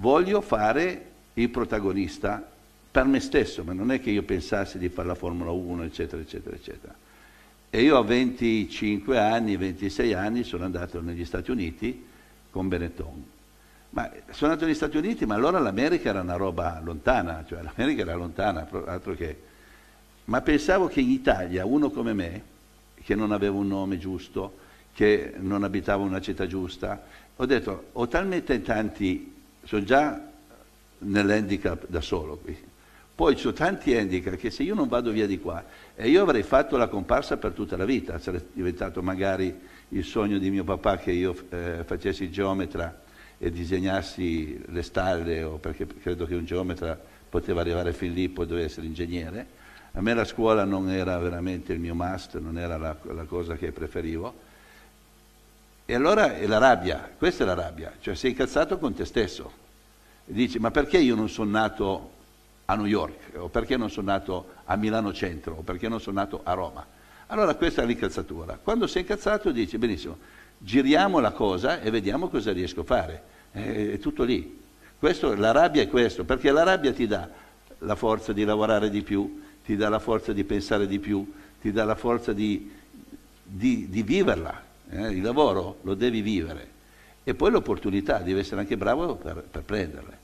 voglio fare il protagonista per me stesso, ma non è che io pensassi di fare la Formula 1, eccetera, eccetera, eccetera. E io a 25 anni, 26 anni sono andato negli Stati Uniti con Benetton. Ma sono andato negli Stati Uniti, ma allora l'America era una roba lontana, cioè l'America era lontana, altro che... Ma pensavo che in Italia uno come me, che non aveva un nome giusto, che non abitava una città giusta, ho detto, ho talmente tanti sono già nell'handicap da solo qui. Poi ci sono tanti handicap che se io non vado via di qua, e io avrei fatto la comparsa per tutta la vita, sarebbe diventato magari il sogno di mio papà che io eh, facessi geometra e disegnassi le stalle, o perché credo che un geometra poteva arrivare fin lì, poi doveva essere ingegnere. A me la scuola non era veramente il mio must, non era la, la cosa che preferivo e allora è la rabbia, questa è la rabbia, cioè sei incazzato con te stesso. E dici, ma perché io non sono nato a New York, o perché non sono nato a Milano Centro, o perché non sono nato a Roma? Allora questa è l'incazzatura. Quando sei incazzato dici, benissimo, giriamo la cosa e vediamo cosa riesco a fare. È tutto lì. Questo, la rabbia è questo, perché la rabbia ti dà la forza di lavorare di più, ti dà la forza di pensare di più, ti dà la forza di, di, di viverla, eh, il lavoro lo devi vivere e poi l'opportunità, devi essere anche bravo per, per prenderle.